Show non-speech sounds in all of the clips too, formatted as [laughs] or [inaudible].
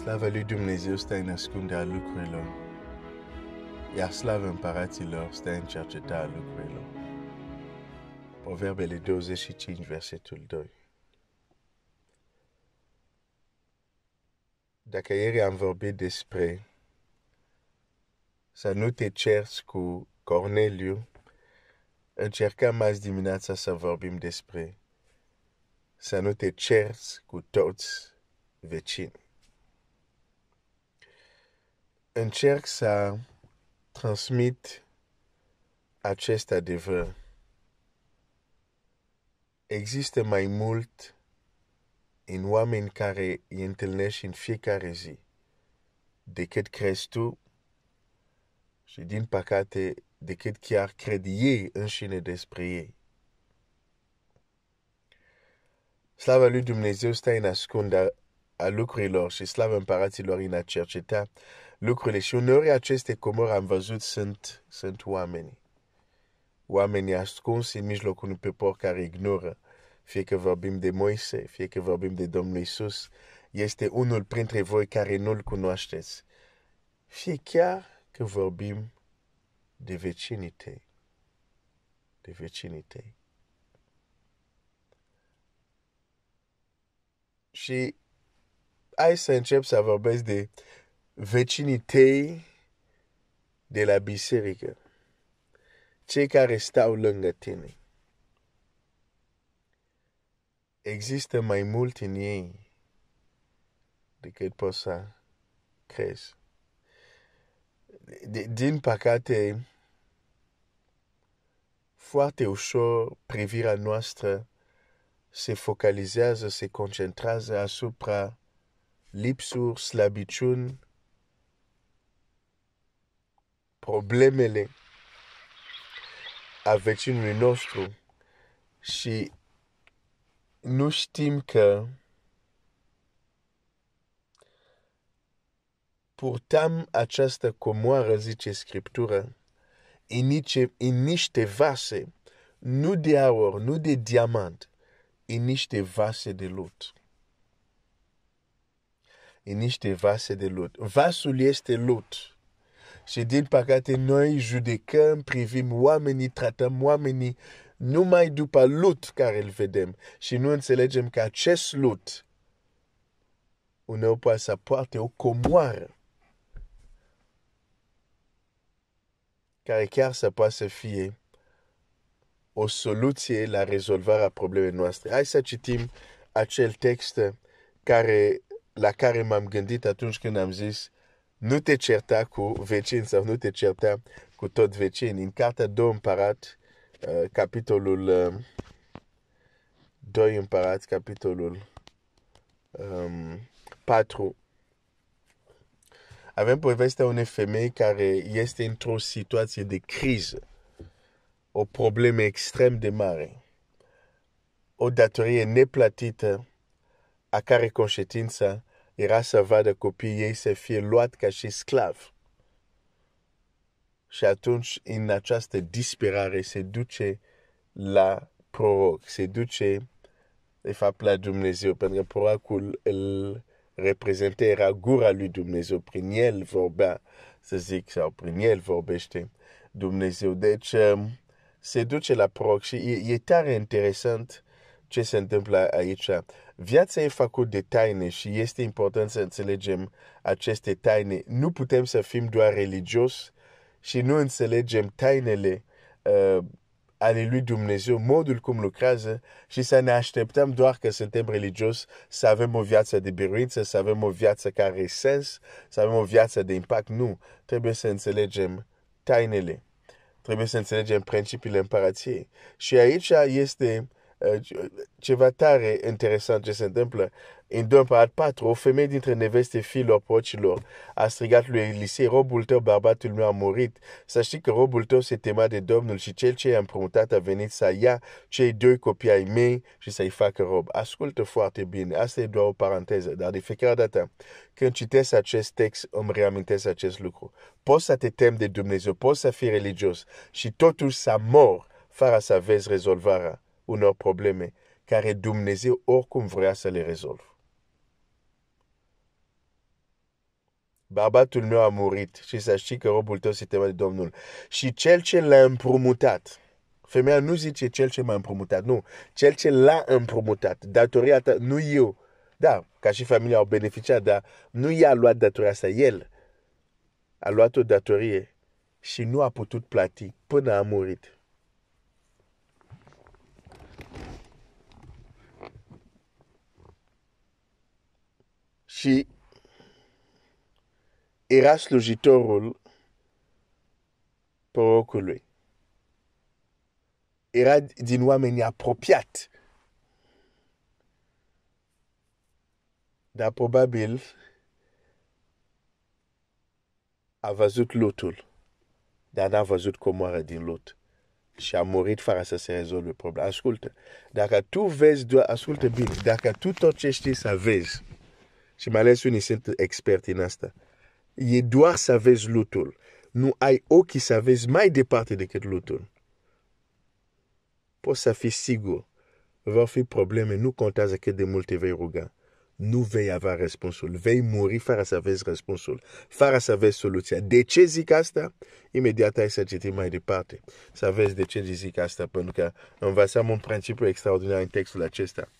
Slavă lui Dumnezeu stă în a lucrurilor, iar slavă împăraților stă în a lucrurilor. Proverbele 25, versetul 2. Dacă ieri am vorbit despre să nu te cerți cu Corneliu, încercăm mai dimineața să vorbim despre să nu te cerți cu toți vecini încerc să transmit acest adevăr. Există mai mult în oameni care îi întâlnești în fiecare zi decât crezi tu și din păcate decât chiar cred ei înșine despre ei. Slava lui Dumnezeu stă în ascunde a lucrurilor și slava împăraților în a cerceta lucrurile. Și uneori aceste comori, am văzut, sunt, sunt oameni, Oamenii ascunsi în mijlocul unui popor care ignoră. Fie că vorbim de Moise, fie că vorbim de Domnul Isus, este unul printre voi care nu-L cunoașteți. Fie chiar că vorbim de vecinite. De vecinite. Și hai să încep să vorbesc de vecinii tăi de la biserică, cei care stau lângă tine. Există mai mult în ei decât poți să crezi. Din păcate, foarte ușor privirea noastră se focalizează, se concentrează asupra lipsuri, slăbiciuni problemele a vecinului nostru și nu știm că purtam această comoară, zice Scriptura, în niște, în niște vase, nu de aur, nu de diamant, în niște vase de lut. În niște vase de lut. Vasul este lut. Și din păcate, noi judecăm, privim oamenii, tratăm oamenii numai după lut care îl vedem și nu înțelegem că acest lut uneori poate să poarte o comoară care chiar să poate să fie o soluție la rezolvarea problemei noastre. Hai să citim acel text care, la care m-am gândit atunci când am zis nu te certa cu vecin sau nu te certa cu tot vecin. În cartea 2 împărat, uh, capitolul 2 uh, împărat, capitolul 4, um, avem povestea unei femei care este într-o situație de criză, o problemă extrem de mare, o datorie neplatită a care uh, era să vadă copiii ei să fie luat ca și sclav. Și atunci, în această disperare, se duce la proroc, se duce, de fapt, la Dumnezeu, pentru că prorocul îl reprezenta, era gura lui Dumnezeu, prin el vorbea, să zic, sau prin el vorbește Dumnezeu. Deci, um, se duce la proroc și e, e tare interesant ce se întâmplă aici. Viața e făcută de taine și este important să înțelegem aceste taine. Nu putem să fim doar religios și nu înțelegem tainele uh, ale lui Dumnezeu, modul cum lucrează și să ne așteptăm doar că suntem religios, să avem o viață de biruință, să avem o viață care are sens, să avem o viață de impact. Nu, trebuie să înțelegem tainele. Trebuie să înțelegem principiile împărației. Și aici este Euh, euh, ceva tare interesant ce se întâmplă. În doi împărat patru, o femeie dintre neveste fiilor porcilor a strigat lui Elisei, robul tău, bărbatul meu a murit. Să știi că robul tău se tema de Domnul și cel ce i-a împrumutat a venit să ia cei doi copii ai mei și să-i facă rob. Ascultă foarte bine, asta e doar o paranteză, dar de fiecare dată când citesc acest text, îmi reamintesc acest lucru. Poți să te temi de Dumnezeu, poți să fii religios și totuși să mor fără să vezi rezolvarea unor probleme care Dumnezeu oricum vrea să le rezolve. Barbatul meu a murit și să știi că robul tău se teme de Domnul. Și cel ce l-a împrumutat, femeia nu zice cel ce m-a împrumutat, nu, cel ce l-a împrumutat, datoria ta, nu eu, da, ca și familia au beneficiat, dar nu i-a luat datoria asta, el a luat o datorie și nu a putut plati până a murit. și era slujitorul prorocului. Era din oameni apropiat. Dar probabil a văzut lotul, dar n-a văzut comoară din lot și a murit fără să se rezolve problema. Ascultă, dacă tu vezi, ascultă bine, dacă tu tot ce știi să vezi, și mai ales unii sunt experti în asta. E doar să vezi lutul. Nu ai ochii să vezi mai departe decât lutul. Poți să fii sigur. Vor fi probleme, nu contează cât de multe vei ruga. Nu vei avea răspunsul. Vei muri fără să vezi răspunsul, fără să vezi soluția. De ce zic asta? Imediat ai să citi mai departe. Să vezi de ce zic asta, pentru că învățăm un principiu extraordinar în textul acesta.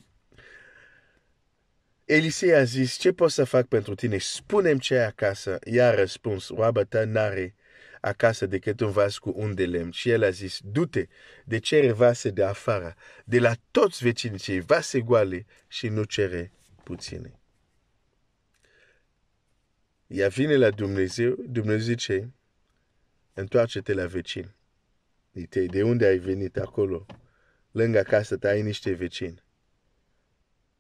Elisei a zis, ce pot să fac pentru tine? spune ce ai acasă. Ea a răspuns, roaba ta n-are acasă decât un vas cu un de lemn. Și el a zis, du-te, de cere vase de afară, de la toți vecinii cei vase goale și nu cere puține. Ea vine la Dumnezeu, Dumnezeu zice, întoarce-te la vecin. De unde ai venit acolo? Lângă casă ta ai niște vecini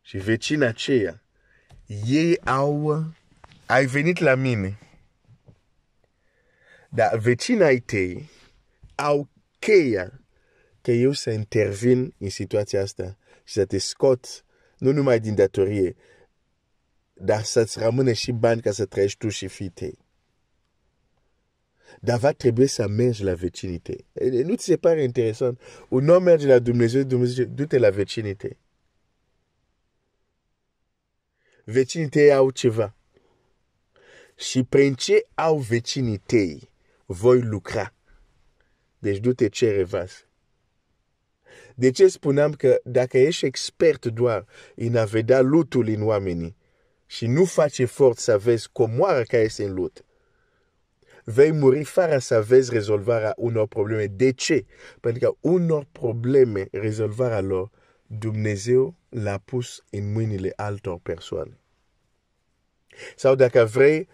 și vecina aceea, ei au, ai venit la mine, dar vecina ai tăi au cheia că eu să intervin în situația asta și să te scot nu numai din datorie, dar să-ți rămâne și bani ca să trăiești tu și fii tăi. Dar va trebui să mergi la vecinii tăi. Nu ți se pare interesant? Un om merge la Dumnezeu, Dumnezeu du-te la vecinii vecinii tăi au ceva. Și prin ce au vecinii tăi voi lucra. Deci du-te ce revazi. De ce spuneam că dacă ești expert doar în a vedea lutul în oamenii și nu faci efort să vezi comoara care este în lut, vei muri fără să vezi rezolvarea unor probleme. De ce? Pentru că unor probleme, rezolvarea lor, Dumnezeu l-a pus în mâinile altor persoane sau dacă vrei,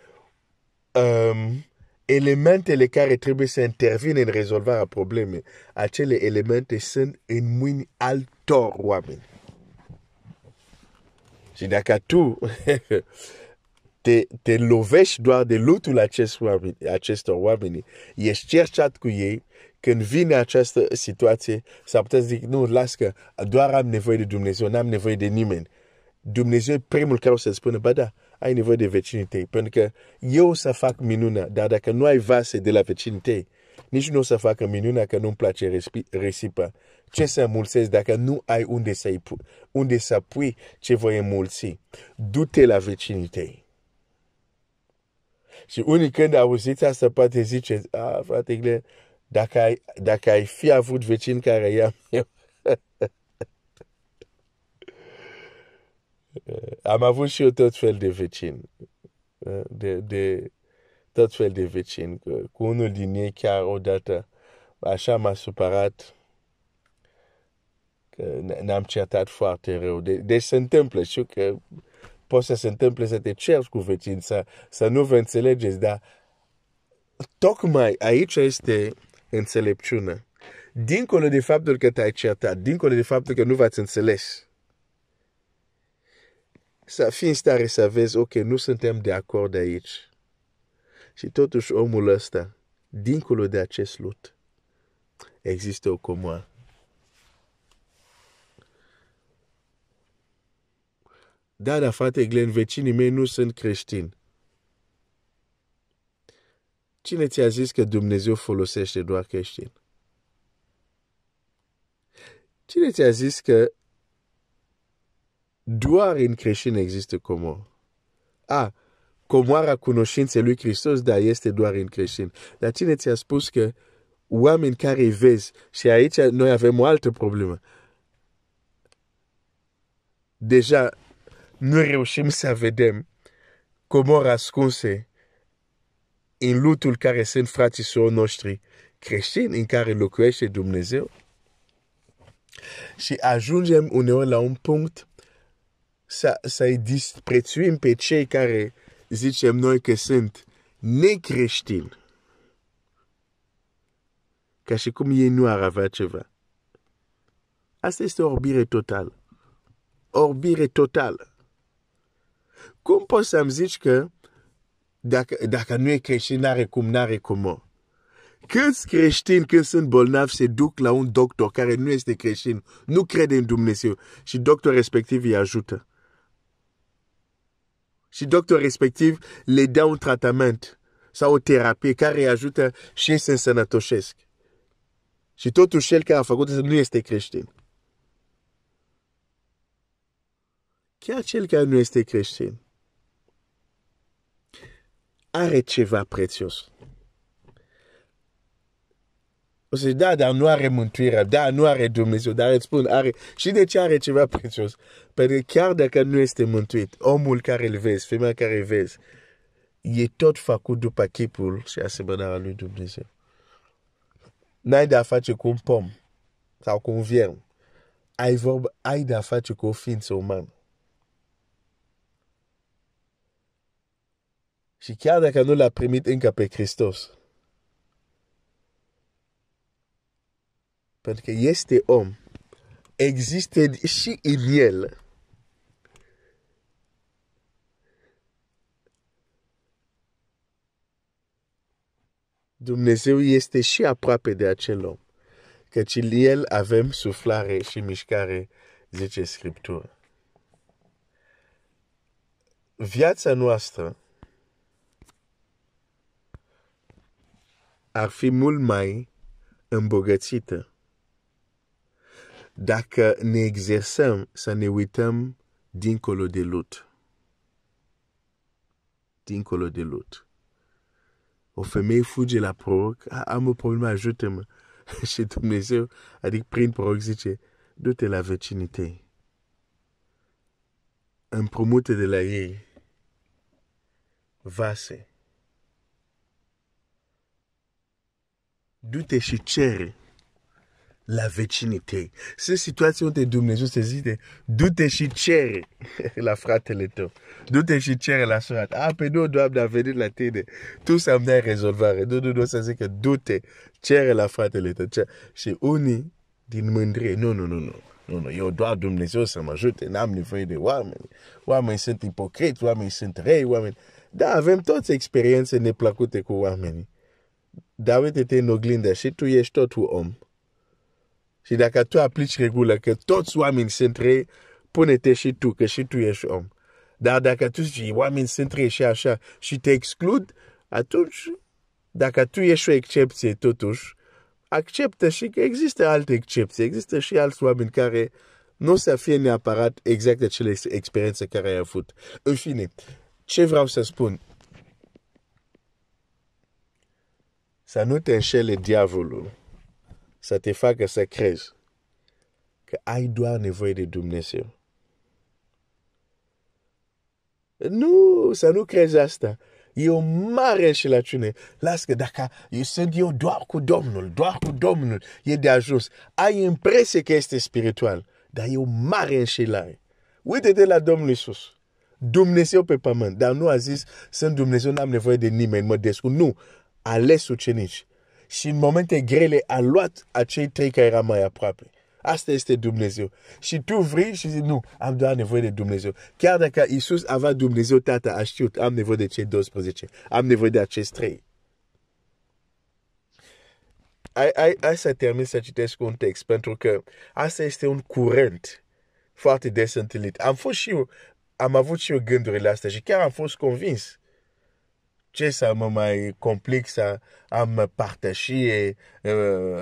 um, elementele care trebuie să intervină în rezolvarea problemei, acele elemente sunt în mâini altor oameni. Și dacă tu [laughs] te, te lovești doar de lutul acest oameni, acestor oameni, ești cerceat cu ei, când vine această situație, s-ar putea să zic, nu, las că doar am nevoie de Dumnezeu, n-am nevoie de nimeni. Dumnezeu e primul care o să spună, ba da, ai nevoie de vecinii tăi. Pentru că eu o să fac minunea, dar dacă nu ai vase de la vecinii tăi, nici nu o să facă minunea că nu-mi place risipa. Ce să mulțesc dacă nu ai unde să, unde să pui ce voi mulți, Du-te la vecinii tăi. Și unii când auziți asta, poate zice, a, fratele, dacă ai, dacă ai fi avut vecin care ia. eu, Eh, am avut și eu tot fel de vecini. Eh, de, de tot fel de vecini. Cu unul din ei chiar odată așa m-a supărat că ne-am certat foarte rău. De, deci se întâmplă, știu că poate să se întâmple să te cerți cu vecini, să, să nu vă înțelegeți, dar tocmai aici este înțelepciunea. Dincolo de faptul că te-ai certat, dincolo de faptul că nu v-ați înțeles, să fii în stare să vezi, ok, nu suntem de acord aici. Și totuși omul ăsta, dincolo de acest lut, există o comoară. Da, da, frate Glenn, vecinii mei nu sunt creștini. Cine ți-a zis că Dumnezeu folosește doar creștini? Cine ți-a zis că doar în creștin există comor. A, comoara cunoștinței lui Hristos, da, este doar în creștin. Dar cine ți-a spus că oameni care vezi, și aici noi avem o altă problemă, deja nu reușim să vedem comor ascunse în lutul care sunt frații sau noștri creștini, în care locuiește Dumnezeu. Și ajungem uneori la un punct să, să-i disprețuim pe cei care zicem noi că sunt necreștini. Ca și cum ei nu ar avea ceva. Asta este orbire totală. Orbire totală. Cum poți să-mi zici că dacă, dacă nu e creștin, n-are cum, n-are cum. Câți creștini când sunt bolnavi se duc la un doctor care nu este creștin, nu crede în Dumnezeu și doctorul respectiv îi ajută și doctor respectiv le dă un tratament sau o terapie care îi ajută și ei se însănătoșesc. Și totuși el care a făcut nu este creștin. Chiar cel care nu este creștin are ceva prețios. O să zici, da, dar nu are mântuirea, da, nu are Dumnezeu, dar îți spun, are. Și de ce are ceva prețios? Pentru că chiar dacă nu este mântuit, omul care îl vezi, femeia care îl vezi, e tot făcut după chipul și asemănarea lui Dumnezeu. N-ai de a face cu un pom sau cu un vierm. Ai, vorba, ai de a face cu o ființă umană. Și chiar dacă nu l-a primit încă pe Hristos, Pentru că este om. Există și în el. Dumnezeu este și aproape de acel om. Căci în el avem suflare și mișcare, zice Scriptura. Viața noastră ar fi mult mai îmbogățită dacă ne exersăm să ne uităm dincolo de Lut. Dincolo de Lut. O femeie fuge la proroc, am o problemă, ajută-mă. [laughs] Și Dumnezeu, adică prin proroc, zice, du-te la vecinitei. Împrumută de la ei vase. Du-te și cere la vecinătate. Se situație unde Dumnezeu se zice, du-te și cere la fratele tău. Du-te și cere la sora ta. Ah, pe noi, Doamne, a venit la tine. Tu să-mi dai rezolvare. Nu, nu, nu, să zic că du cere la fratele tău. Și unii din mândrie, nu, nu, nu, nu. Nu, nu, eu doar Dumnezeu să mă ajute, n-am nevoie de oameni. Oamenii sunt ipocriți, oamenii sunt rei, oameni... Da, avem toți experiențe neplăcute cu oamenii. Dar uite-te în oglindă și tu ești tot un om. Și dacă tu aplici regulă că toți oamenii sunt trei, pune-te și tu, că și tu ești om. Dar dacă tu zici, oamenii sunt trei și așa, și te exclud, atunci, dacă tu ești o excepție totuși, acceptă și că există alte excepții, există și alți oameni care nu o să fie neapărat exact acele experiențe care ai avut. În fine, ce vreau să spun? Să nu te înșele diavolul să te facă să crezi că ai doar nevoie de Dumnezeu. Nu, să nu crezi asta. E o mare înșelăciune. Las că dacă eu sunt eu doar cu Domnul, doar cu Domnul, e de ajuns. Ai impresie că este spiritual, dar e o mare înșelare. Uite-te la Domnul Isus. Dumnezeu pe pământ, dar nu a zis, sunt Dumnezeu, n-am nevoie de nimeni, mă descu. Nu, ales ucenici și în momente grele a luat acei trei care erau mai aproape. Asta este Dumnezeu. Și tu vrei și zici, nu, am doar nevoie de Dumnezeu. Chiar dacă Iisus avea Dumnezeu, tata a știut, am nevoie de cei 12, am nevoie de acest trei. Hai, hai, hai să termin să citesc un text, pentru că asta este un curent foarte des întâlnit. Am fost și eu, am avut și eu gândurile astea și chiar am fost convins ce să mă mai complic să am părtășie, uh,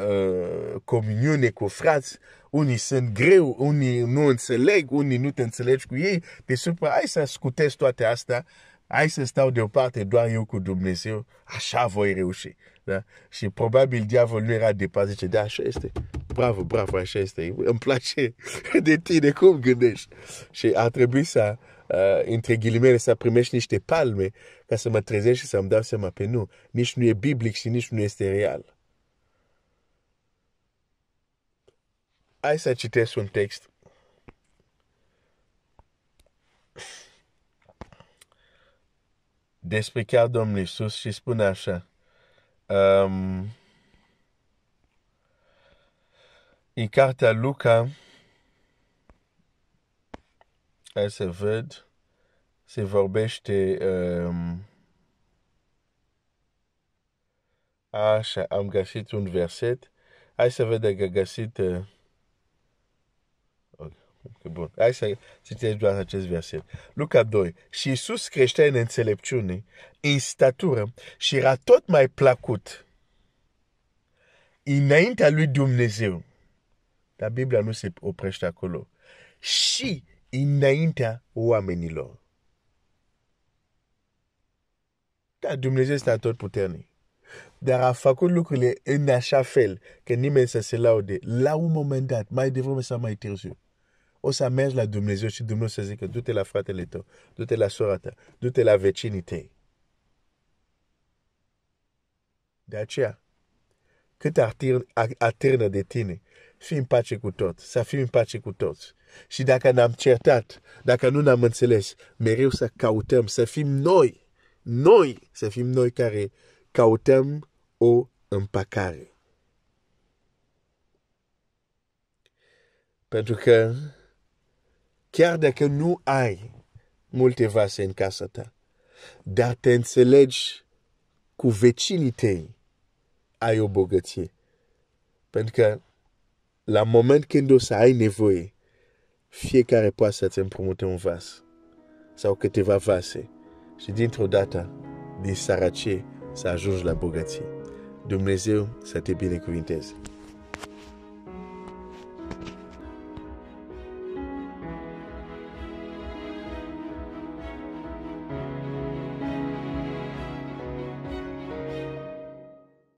uh, comuniune cu frați, unii sunt greu, unii nu înțeleg, unii nu te înțelegi cu ei, te supă, hai să scutezi toate astea, hai să stau deoparte doar eu cu Dumnezeu, așa voi reuși. Da? Și probabil diavolul era departe, zice, da, așa este, bravo, bravo, așa este, îmi place [laughs] de tine, cum gândești? Și a trebuit să, uh, între ghilimele, să primești niște palme ca să mă trezesc și să-mi dau seama pe nu, nici nu e biblic și nici nu este real. Hai să citesc un text. Despre chiar Domnul Iisus și spune așa. Um, în cartea Luca, hai să văd se vorbește um, așa, am găsit un verset. Hai să văd dacă găsit... Uh, bun. Hai să citești doar acest verset. Luca 2. Și Iisus creștea în înțelepciune, în statură și era tot mai placut înaintea lui Dumnezeu. Dar Biblia nu se oprește acolo. Și înaintea oamenilor. Da, Dumnezeu este puternic, Dar a făcut lucrurile în așa fel că nimeni să se laude. La un moment dat, mai devreme sau mai târziu, o să mergi la Dumnezeu și Dumnezeu să zică, du-te la fratele tău, du-te la sora ta, du-te la vecinii tăi. De aceea, cât atârnă de tine, fii în pace cu tot, să fii în pace cu toți. Și dacă n-am certat, dacă nu n-am înțeles, mereu să cautăm, să fim noi noi să fim noi care cautăm o împacare. Pentru că chiar dacă nu ai multe vase în casa ta, dar te înțelegi cu vecinii tăi, ai o bogăție. Pentru că la moment când o să ai nevoie, fiecare poate să-ți împrumute un vas sau câteva vase. Și dintr-o dată, din hein. sărăcie, să ajungi la bogăție. Dumnezeu să te binecuvinteze.